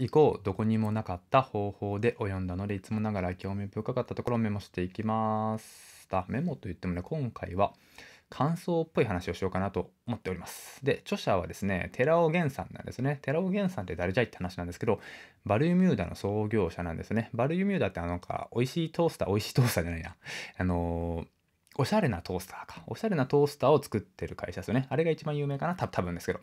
以降どこにもなかった方法で及んだのでいつもながら興味深かったところをメモしていきます。メモといってもね今回は感想っぽい話をしようかなと思っております。で、著者はですね、寺尾源さんなんですね。寺尾源さんって誰じゃいって話なんですけど、バルユミューダの創業者なんですね。バルユミューダってあのか、美味しいトースター、美味しいトースターじゃないな。あのー、おしゃれなトースターか。おしゃれなトースターを作ってる会社ですよね。あれが一番有名かな多分ですけど。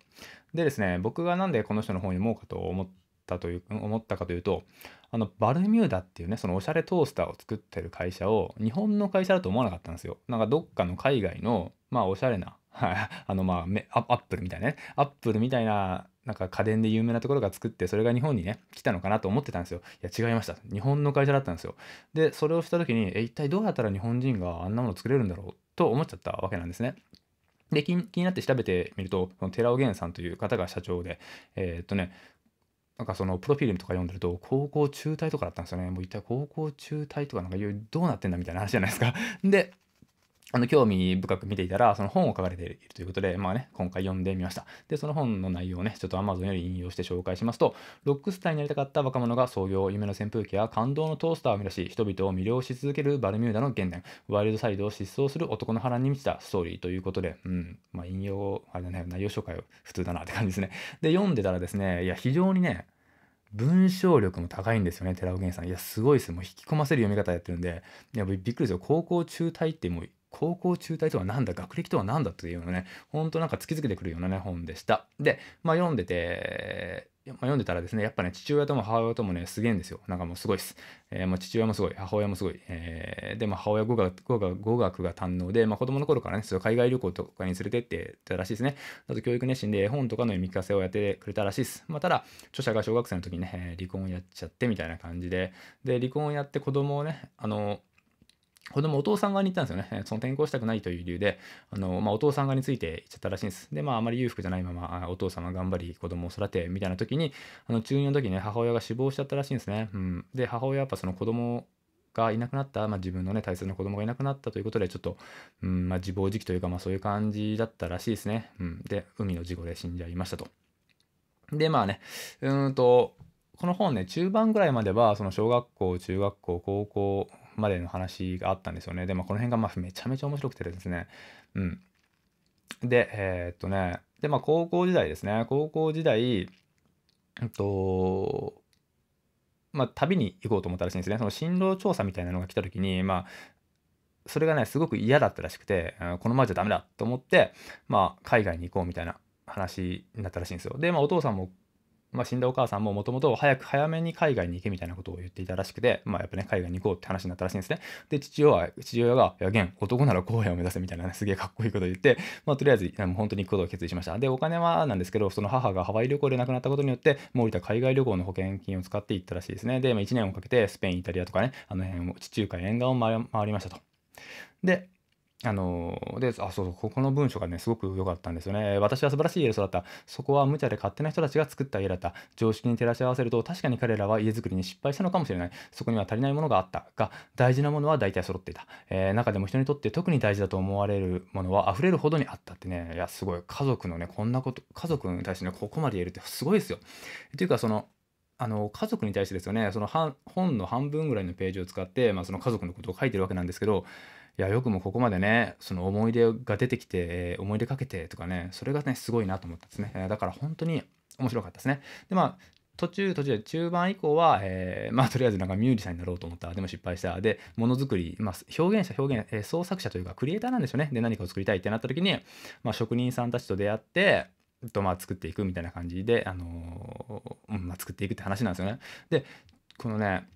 でですね、僕がなんでこの人の方にもうかと思っったという思ったかというとあのバルミューダっていうねそのおしゃれトースターを作ってる会社を日本の会社だと思わなかったんですよなんかどっかの海外のまあおしゃれな あのまあアップルみたいなねアップルみたいななんか家電で有名なところが作ってそれが日本にね来たのかなと思ってたんですよいや違いました日本の会社だったんですよでそれをした時にえ一体どうやったら日本人があんなもの作れるんだろうと思っちゃったわけなんですねで気になって調べてみるとこの寺尾源さんという方が社長でえー、っとねなんかそのプロフィールとか読んでると高校中退とかだったんですよねもう一体高校中退とかなんかどうなってんだみたいな話じゃないですか であの、興味深く見ていたら、その本を書かれているということで、まあね、今回読んでみました。で、その本の内容をね、ちょっと Amazon より引用して紹介しますと、ロックスターになりたかった若者が創業、夢の扇風機や感動のトースターを生み出し、人々を魅了し続けるバルミューダの原点、ワイルドサイドを疾走する男の波乱に満ちたストーリーということで、うん、まあ引用、あれだね、内容紹介を普通だなって感じですね。で、読んでたらですね、いや、非常にね、文章力も高いんですよね、寺尾源さん。いや、すごいです。もう引き込ませる読み方やってるんで、いや、びっくりですよ。高校中退ってもう高校中退とは何だ学歴とは何だというのねほんとなんか突きつけてくるようなね本でしたでまあ読んでてまあ、読んでたらですね、やっぱね、父親とも母親ともね、すげえんですよ。なんかもうすごいです。えー、まあ、父親もすごい、母親もすごい。えー、で、まあ、母親語学語学語学が堪能で、まあ、子供の頃からね、そ海外旅行とかに連れてってたらしいですね。あと、教育熱心で絵本とかの読み聞かせをやってくれたらしいです。まあ、ただ、著者が小学生の時にね、離婚をやっちゃってみたいな感じで、で、離婚をやって子供をね、あの、子供お父さん側に行ったんですよね。その転校したくないという理由で、あのまあ、お父さん側について行っちゃったらしいんです。で、まあ、あまり裕福じゃないまま、お父さんが頑張り、子供を育て、みたいな時に、あの中2の時にね、母親が死亡しちゃったらしいんですね。うん、で、母親はやっぱその子供がいなくなった、まあ、自分のね、大切な子供がいなくなったということで、ちょっと、うんまあ、自暴自棄というか、まあ、そういう感じだったらしいですね。うん、で、海の事故で死んじゃいましたと。で、まあね、うんと、この本ね、中盤ぐらいまでは、その小学校、中学校、高校、までの話があったんですよね。で、まあ、この辺がまあめちゃめちゃ面白くてですね。うん。で、えー、っとね、で、まあ、高校時代ですね。高校時代、えっと、まあ、旅に行こうと思ったらしいんですね。その進路調査みたいなのが来た時に、まあ、それがね、すごく嫌だったらしくて、このままじゃダメだと思って、まあ、海外に行こうみたいな話になったらしいんですよ。で、まあ、お父さんもまあ、死んだお母さんももともと早く早めに海外に行けみたいなことを言っていたらしくて、まあ、やっぱね、海外に行こうって話になったらしいんですね。で、父親は、父親が、いや、現、男なら荒野を目指せみたいな、ね、すげえかっこいいことを言って、まあ、とりあえず、本当に行くことを決意しました。で、お金はなんですけど、その母がハワイ旅行で亡くなったことによって、森田海外旅行の保険金を使って行ったらしいですね。で、まあ、1年をかけて、スペイン、イタリアとかね、あの辺を、地中海沿岸を回りましたと。で、あのであそうここの文章がねすごく良かったんですよね私は素晴らしい家で育ったそこは無茶で勝手な人たちが作った家だった常識に照らし合わせると確かに彼らは家づくりに失敗したのかもしれないそこには足りないものがあったが大事なものは大体揃っていた、えー、中でも人にとって特に大事だと思われるものは溢れるほどにあったってねいやすごい家族のねこんなこと家族に対してねここまで言えるってすごいですよっていうかそのあの家族に対してですよねその本の半分ぐらいのページを使って、まあ、その家族のことを書いてるわけなんですけどいやよくもここまでねその思い出が出てきて、えー、思い出かけてとかねそれがねすごいなと思ったんですね、えー、だから本当に面白かったですねでまあ途中途中で中盤以降は、えー、まあとりあえずなんかミュージシャンになろうと思ったでも失敗したでものづくり、まあ、表現者表現、えー、創作者というかクリエイターなんでしょうねで何かを作りたいってなった時に、まあ、職人さんたちと出会ってとまあ作っていくみたいな感じで、あのー、まあ、作っていくって話なんですよね。でこのね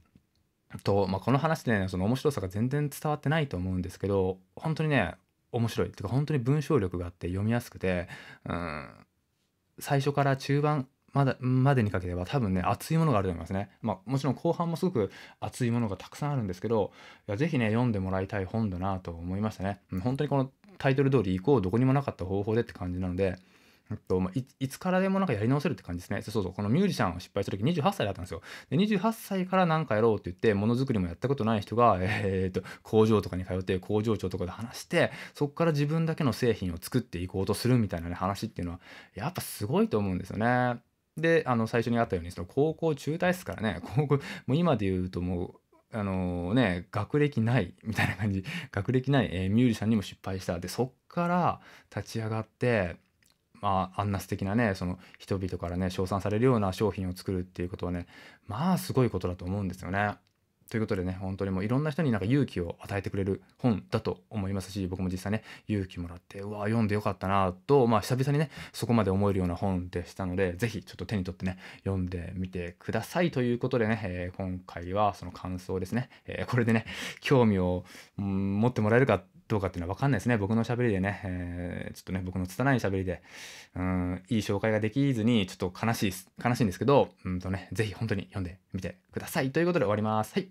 と、まあ、この話でねその面白さが全然伝わってないと思うんですけど本当にね面白いっていうか本当に文章力があって読みやすくて、うん、最初から中盤まだまでにかけては多分ね熱いものがあると思いますね、まあ、もちろん後半もすごく熱いものがたくさんあるんですけどいや是非ね読んでもらいたい本だなと思いましたね、うん、本当にこのタイトル通り行こうどこにもなかった方法でって感じなのでとまあ、いつからでもなんかやり直せるって感じですね。そうそう、このミュージシャンを失敗した時28歳だったんですよ。で、28歳から何かやろうって言って、ものづくりもやったことない人が、えー、っと、工場とかに通って、工場長とかで話して、そこから自分だけの製品を作っていこうとするみたいな、ね、話っていうのは、やっぱすごいと思うんですよね。で、あの、最初にあったように、その高校中退っすからね、高校、もう今で言うともう、あのね、学歴ないみたいな感じ学歴ない、えー、ミュージシャンにも失敗したでそっから立ち上がってまあ、あんな素敵なねその人々からね称賛されるような商品を作るっていうことはねまあすごいことだと思うんですよね。ということでね本当にもういろんな人になんか勇気を与えてくれる本だと思いますし僕も実際ね勇気もらってうわ読んでよかったなとまあ久々にねそこまで思えるような本でしたので是非ちょっと手に取ってね読んでみてくださいということでね、えー、今回はその感想ですね、えー、これでね興味を、うん、持ってもらえるかどうかっていうのは分かんないですね。僕のしゃべりでね、えー、ちょっとね、僕の拙いしゃべりで、うん、いい紹介ができずに、ちょっと悲しい、悲しいんですけど、うんとね、ぜひ本当に読んでみてください。ということで終わります。はい。